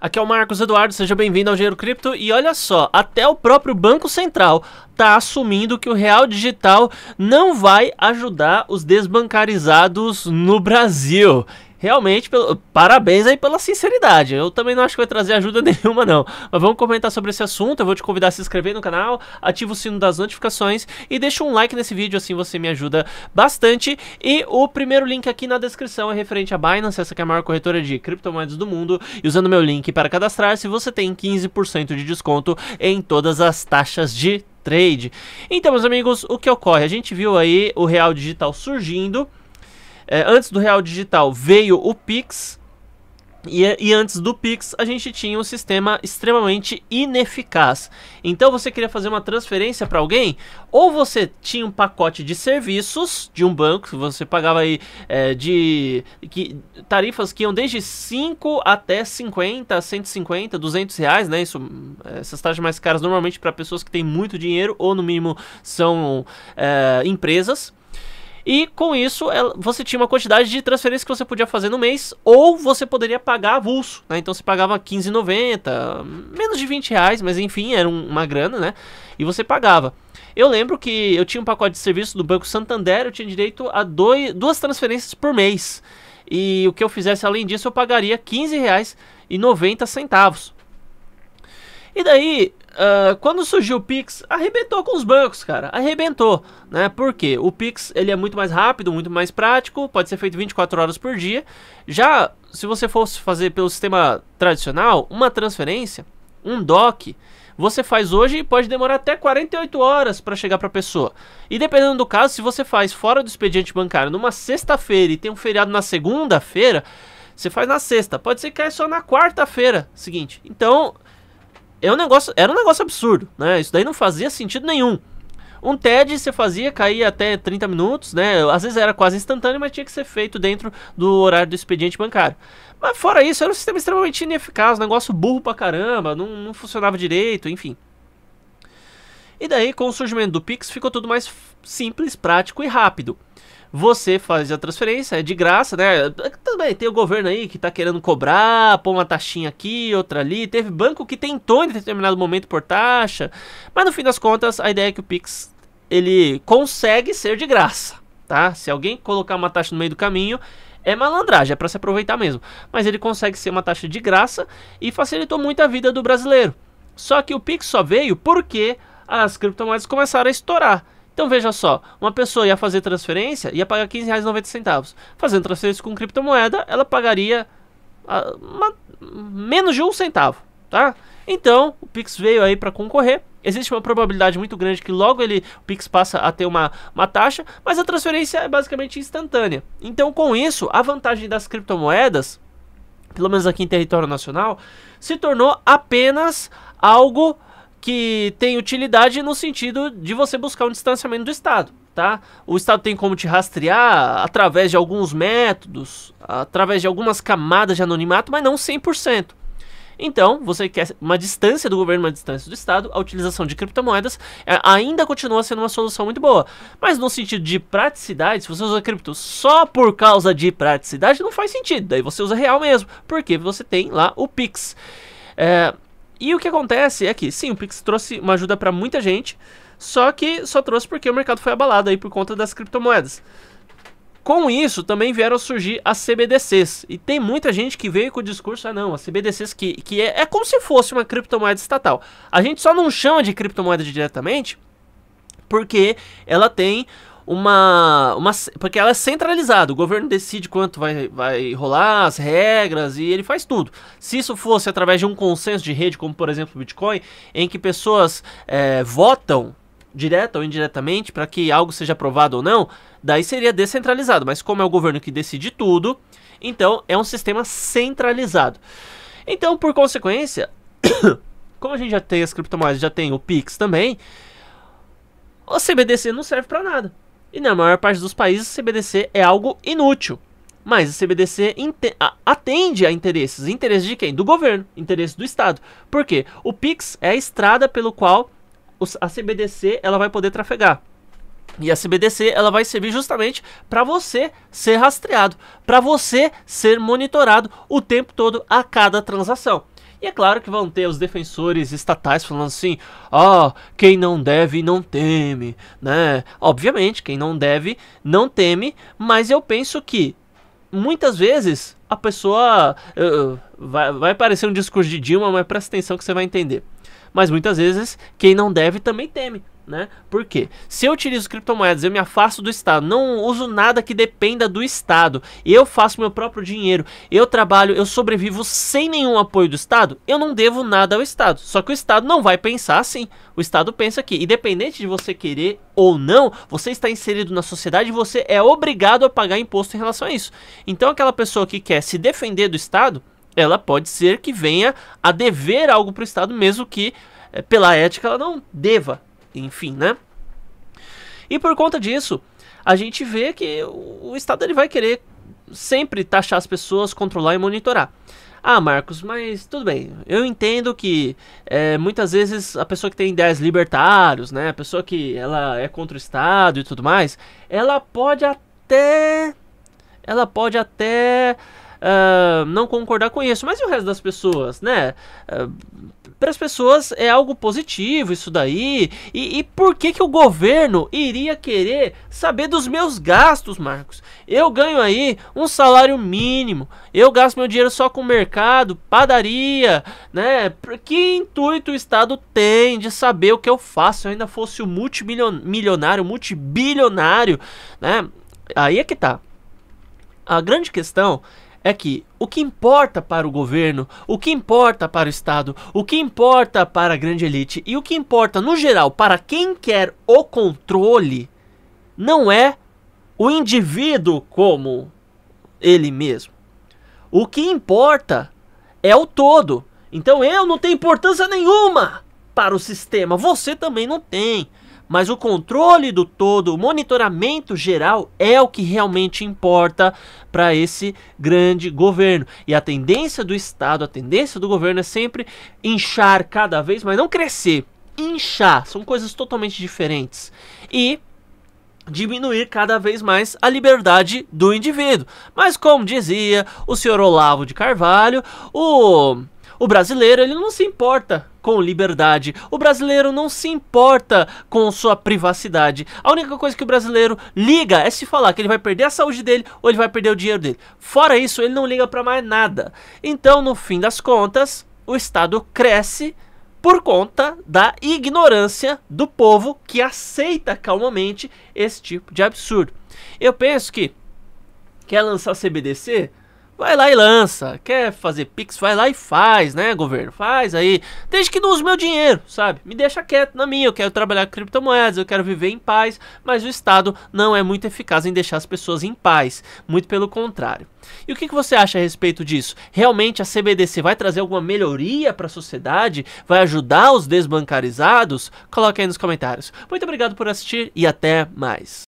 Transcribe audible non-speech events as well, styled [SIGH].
Aqui é o Marcos Eduardo, seja bem-vindo ao Dinheiro Cripto. E olha só, até o próprio Banco Central está assumindo que o real digital não vai ajudar os desbancarizados no Brasil realmente, pelo, parabéns aí pela sinceridade. Eu também não acho que vai trazer ajuda [LAUGHS] nenhuma, não. Mas vamos comentar sobre esse assunto. Eu vou te convidar a se inscrever no canal, ativa o sino das notificações e deixa um like nesse vídeo, assim você me ajuda bastante. E o primeiro link aqui na descrição é referente à Binance, essa que é a maior corretora de criptomoedas do mundo. E usando meu link para cadastrar-se, você tem 15% de desconto em todas as taxas de trade. Então, meus amigos, o que ocorre? A gente viu aí o real digital surgindo é, antes do Real Digital veio o Pix. E, e, antes do Pix, a gente tinha um sistema extremamente ineficaz. Então, você queria fazer uma transferência para alguém, ou você tinha um pacote de serviços de um banco, você pagava aí é, de que, tarifas que iam desde 5 até 50, 150, 200 reais, né? Isso, essas taxas mais caras normalmente para pessoas que têm muito dinheiro ou no mínimo são é, empresas. E com isso, você tinha uma quantidade de transferências que você podia fazer no mês, ou você poderia pagar avulso, né? Então você pagava 15,90, menos de 20 reais, mas enfim, era uma grana, né? E você pagava. Eu lembro que eu tinha um pacote de serviço do Banco Santander, eu tinha direito a dois, duas transferências por mês. E o que eu fizesse além disso, eu pagaria R$ 15,90. E daí, uh, quando surgiu o Pix, arrebentou com os bancos, cara. Arrebentou, né? Por quê? O Pix, ele é muito mais rápido, muito mais prático, pode ser feito 24 horas por dia. Já se você fosse fazer pelo sistema tradicional, uma transferência, um DOC, você faz hoje e pode demorar até 48 horas para chegar para a pessoa. E dependendo do caso, se você faz fora do expediente bancário numa sexta-feira e tem um feriado na segunda-feira, você faz na sexta, pode ser que caia é só na quarta-feira seguinte. Então, é um negócio, era um negócio absurdo, né? Isso daí não fazia sentido nenhum. Um TED você fazia, caía até 30 minutos, né? Às vezes era quase instantâneo, mas tinha que ser feito dentro do horário do expediente bancário. Mas fora isso, era um sistema extremamente ineficaz, um negócio burro pra caramba, não, não funcionava direito, enfim. E daí, com o surgimento do Pix, ficou tudo mais simples, prático e rápido. Você faz a transferência, é de graça, né? Também tem o governo aí que tá querendo cobrar, pôr uma taxinha aqui, outra ali. Teve banco que tentou em determinado momento por taxa. Mas no fim das contas, a ideia é que o Pix ele consegue ser de graça, tá? Se alguém colocar uma taxa no meio do caminho, é malandragem, é para se aproveitar mesmo. Mas ele consegue ser uma taxa de graça e facilitou muito a vida do brasileiro. Só que o Pix só veio porque as criptomoedas começaram a estourar. Então veja só, uma pessoa ia fazer transferência, ia pagar R$15,90. Fazendo transferência com criptomoeda, ela pagaria ah, uma, menos de um centavo, tá? Então, o Pix veio aí para concorrer. Existe uma probabilidade muito grande que logo ele, o Pix passa a ter uma, uma taxa, mas a transferência é basicamente instantânea. Então, com isso, a vantagem das criptomoedas, pelo menos aqui em território nacional, se tornou apenas algo que tem utilidade no sentido de você buscar um distanciamento do Estado. Tá? O Estado tem como te rastrear através de alguns métodos, através de algumas camadas de anonimato, mas não 100%. Então, você quer uma distância do governo, uma distância do Estado, a utilização de criptomoedas é, ainda continua sendo uma solução muito boa. Mas no sentido de praticidade, se você usa cripto só por causa de praticidade, não faz sentido. Daí você usa real mesmo, porque você tem lá o Pix. É, e o que acontece é que, sim, o Pix trouxe uma ajuda para muita gente, só que só trouxe porque o mercado foi abalado aí por conta das criptomoedas. Com isso, também vieram a surgir as CBDCs. E tem muita gente que veio com o discurso, ah não, as CBDCs que, que é, é como se fosse uma criptomoeda estatal. A gente só não chama de criptomoeda diretamente porque ela tem uma, uma. Porque ela é centralizada. O governo decide quanto vai, vai rolar, as regras, e ele faz tudo. Se isso fosse através de um consenso de rede, como por exemplo o Bitcoin, em que pessoas é, votam direta ou indiretamente para que algo seja aprovado ou não, daí seria descentralizado. Mas como é o governo que decide tudo, então é um sistema centralizado. Então, por consequência, [COUGHS] como a gente já tem as criptomoedas, já tem o Pix também, o CBDC não serve para nada. E na maior parte dos países, CBDC é algo inútil. Mas o CBDC atende a interesses. Interesses de quem? Do governo, interesses do Estado. Por quê? O PIX é a estrada pelo qual a CBDC ela vai poder trafegar. E a CBDC ela vai servir justamente para você ser rastreado, para você ser monitorado o tempo todo a cada transação. E é claro que vão ter os defensores estatais falando assim: ah, oh, quem não deve não teme, né? Obviamente, quem não deve não teme, mas eu penso que muitas vezes a pessoa. Uh, vai, vai parecer um discurso de Dilma, mas presta atenção que você vai entender. Mas muitas vezes quem não deve também teme. Né? Por quê? Se eu utilizo criptomoedas, eu me afasto do Estado, não uso nada que dependa do Estado, eu faço meu próprio dinheiro, eu trabalho, eu sobrevivo sem nenhum apoio do Estado, eu não devo nada ao Estado. Só que o Estado não vai pensar assim. O Estado pensa que, independente de você querer ou não, você está inserido na sociedade e você é obrigado a pagar imposto em relação a isso. Então, aquela pessoa que quer se defender do Estado, ela pode ser que venha a dever algo para o Estado, mesmo que eh, pela ética ela não deva enfim, né? E por conta disso, a gente vê que o Estado ele vai querer sempre taxar as pessoas, controlar e monitorar. Ah, Marcos, mas tudo bem. Eu entendo que é, muitas vezes a pessoa que tem ideias libertários, né, a pessoa que ela é contra o Estado e tudo mais, ela pode até, ela pode até uh, não concordar com isso, mas e o resto das pessoas, né? Uh, ah, para as pessoas é algo positivo isso daí. E, e, por que, que o governo iria querer saber dos meus gastos, Marcos? Eu ganho aí um salário mínimo, eu gasto meu dinheiro só com mercado, padaria, né? Que intuito o Estado tem de saber o que eu faço? Se eu ainda fosse o multimilionário, multibilionário, né? Aí é que tá. A grande questão é que o que importa para o governo, o que importa para o Estado, o que importa para a grande elite e o que importa no geral para quem quer o controle não é o indivíduo como ele mesmo. O que importa é o todo. Então eu não tenho importância nenhuma para o sistema, você também não tem mas o controle do todo, o monitoramento geral é o que realmente importa para esse grande governo. E a tendência do Estado, a tendência do governo é sempre inchar cada vez, mas não crescer, inchar. São coisas totalmente diferentes. E diminuir cada vez mais a liberdade do indivíduo. Mas como dizia o senhor Olavo de Carvalho, o o brasileiro, ele não se importa com liberdade. O brasileiro não se importa com sua privacidade. A única coisa que o brasileiro liga é se falar que ele vai perder a saúde dele ou ele vai perder o dinheiro dele. Fora isso, ele não liga para mais nada. Então, no fim das contas, o Estado cresce por conta da ignorância do povo que aceita calmamente esse tipo de absurdo. Eu penso que quer lançar CBDC? Vai lá e lança. Quer fazer Pix? Vai lá e faz, né, governo? Faz aí. Desde que não use meu dinheiro, sabe? Me deixa quieto na minha. Eu quero trabalhar com criptomoedas, eu quero viver em paz. Mas o Estado não é muito eficaz em deixar as pessoas em paz. Muito pelo contrário. E o que, que você acha a respeito disso? Realmente a CBDC vai trazer alguma melhoria para a sociedade? Vai ajudar os desbancarizados? Coloque aí nos comentários. Muito obrigado por assistir e até mais.